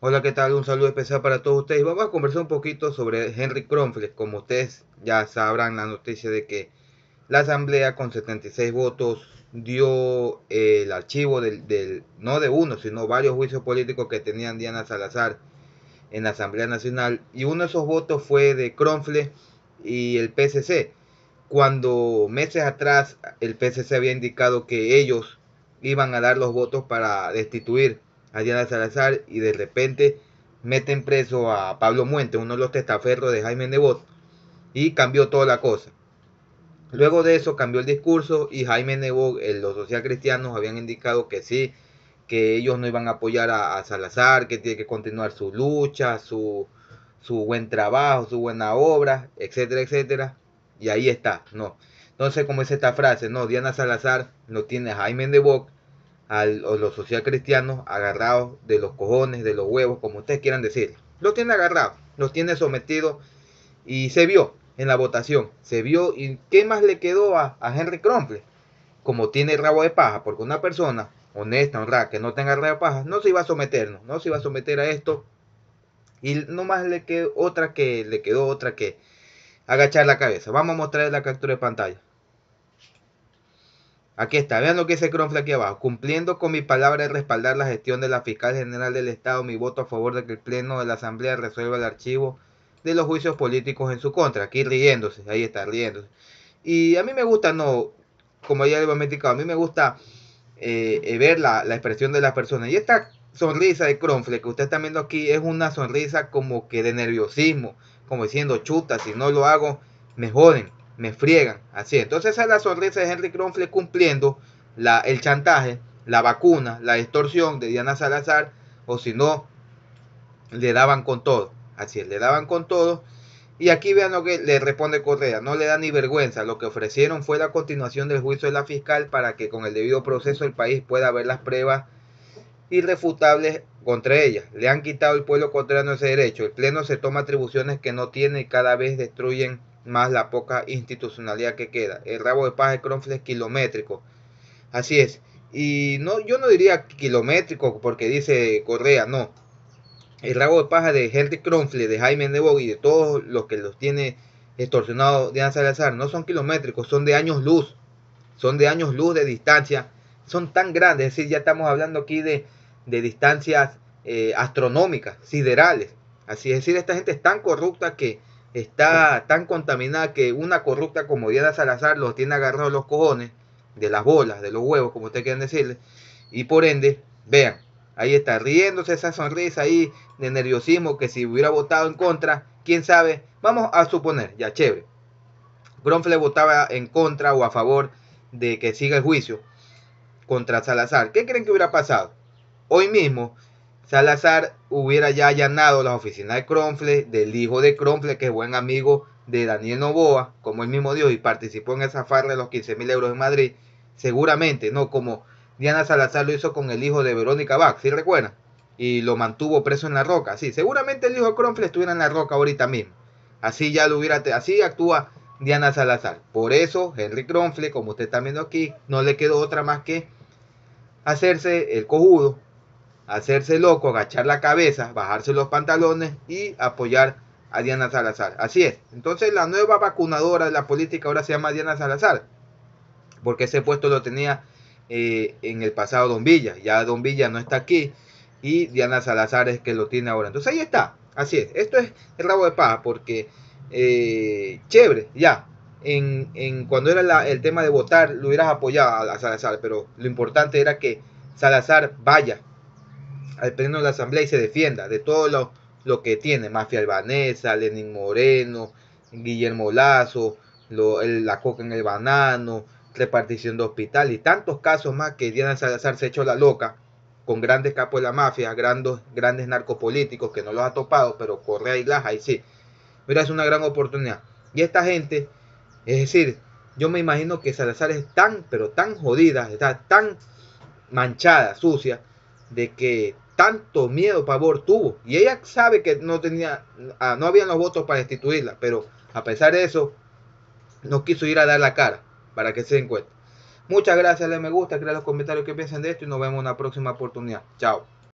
Hola, ¿qué tal? Un saludo especial para todos ustedes. Vamos a conversar un poquito sobre Henry Cronfle. Como ustedes ya sabrán, la noticia de que la Asamblea con 76 votos dio eh, el archivo del, del, no de uno, sino varios juicios políticos que tenían Diana Salazar en la Asamblea Nacional. Y uno de esos votos fue de Cronfle y el PCC. Cuando meses atrás el PSC había indicado que ellos iban a dar los votos para destituir a Diana Salazar y de repente meten preso a Pablo Muente, uno de los testaferros de Jaime Nebot, y cambió toda la cosa. Luego de eso cambió el discurso y Jaime Nebot, eh, los socialcristianos habían indicado que sí, que ellos no iban a apoyar a, Salazar, que tiene que continuar su lucha, su, buen trabajo, su buena obra, etcétera, etcétera. Y ahí está, no. sé cómo es esta frase, no, Diana Salazar no tiene a Jaime Nebot, a los social cristianos agarrados de los cojones, de los huevos, como ustedes quieran decir. Los tiene agarrados, los tiene sometidos y se vio en la votación, se vio y qué más le quedó a, Henry Cromple, como tiene rabo de paja, porque una persona honesta, honrada, que no tenga rabo de paja, no se iba a someternos, no se iba a someter a esto y no más le quedó otra que le quedó otra que agachar la cabeza. Vamos a mostrar la captura de pantalla. Aquí está, vean lo que dice Cronfle aquí abajo. Cumpliendo con mi palabra de respaldar la gestión de la fiscal general del Estado, mi voto a favor de que el Pleno de la Asamblea resuelva el archivo de los juicios políticos en su contra. Aquí riéndose, ahí está, riéndose. Y a mí me gusta, no, como ya le he indicado, a mí me gusta eh, eh, ver la, expresión de las personas. Y esta sonrisa de Cronfle que usted está viendo aquí es una sonrisa como que de nerviosismo, como diciendo chuta, si no lo hago, mejoren me friegan. Así, entonces esa es la sonrisa de Henry Kronfle cumpliendo la, el chantaje, la vacuna, la extorsión de Diana Salazar, o si no, le daban con todo. Así es, le daban con todo. Y aquí vean lo que le responde Correa, no le da ni vergüenza, lo que ofrecieron fue la continuación del juicio de la fiscal para que con el debido proceso el país pueda ver las pruebas irrefutables contra ella, Le han quitado al pueblo contrario ese derecho, el Pleno se toma atribuciones que no tiene y cada vez destruyen más la poca institucionalidad que queda. El rabo de paja de Cronfle es kilométrico. Así es. Y no, yo no diría kilométrico porque dice Correa, no. El rabo de paja de Henry Cronfle, de Jaime Nebo y de todos los que los tiene extorsionados de azar no son kilométricos, son de años luz. Son de años luz de distancia. Son tan grandes, es decir, ya estamos hablando aquí de, distancias eh, astronómicas, siderales. Así es decir, esta gente es tan corrupta que está tan contaminada que una corrupta como Diana Salazar los tiene agarrados los cojones, de las bolas, de los huevos, como ustedes quieran decirle, y por ende, vean, ahí está, riéndose esa sonrisa ahí de nerviosismo que si hubiera votado en contra, quién sabe, vamos a suponer, ya chévere, le votaba en contra o a favor de que siga el juicio contra Salazar, ¿qué creen que hubiera pasado? Hoy mismo Salazar hubiera ya allanado las oficinas de Cronfle, del hijo de Cronfle, que es buen amigo de Daniel Novoa, como él mismo dijo, y participó en esa farra de los 15.000 mil euros en Madrid, seguramente, ¿no? Como Diana Salazar lo hizo con el hijo de Verónica Bach, ¿sí recuerdan? Y lo mantuvo preso en la roca, sí, seguramente el hijo de Cronfle estuviera en la roca ahorita mismo. Así ya lo hubiera, así actúa Diana Salazar. Por eso Henry Cronfle, como usted está viendo aquí, no le quedó otra más que hacerse el cojudo hacerse loco, agachar la cabeza, bajarse los pantalones y apoyar a Diana Salazar. Así es. Entonces la nueva vacunadora de la política ahora se llama Diana Salazar, porque ese puesto lo tenía eh, en el pasado Don Villa. Ya Don Villa no está aquí y Diana Salazar es que lo tiene ahora. Entonces ahí está. Así es. Esto es el rabo de paja porque eh, chévere, ya. En, cuando era el tema de votar, lo hubieras apoyado a Salazar, pero lo importante era que Salazar vaya al Pleno de la Asamblea y se defienda de todo lo, lo que tiene, Mafia Albanesa, Lenin Moreno, Guillermo Lazo, la coca en el banano, repartición de hospital y tantos casos más que Diana Salazar se ha hecho la loca con grandes capos de la mafia, grandes grandes narcopolíticos que no los ha topado, pero Correa y Laja, y sí. Mira, es una gran oportunidad. Y esta gente, es decir, yo me imagino que Salazar es tan, pero tan jodida, está tan manchada, sucia, de que tanto miedo, pavor tuvo. Y ella sabe que no tenía, ah, no habían los votos para destituirla, pero a pesar de eso, no quiso ir a dar la cara, para que se den Muchas gracias, le me gusta, crea los comentarios que piensan de esto y nos vemos en una próxima oportunidad. Chao.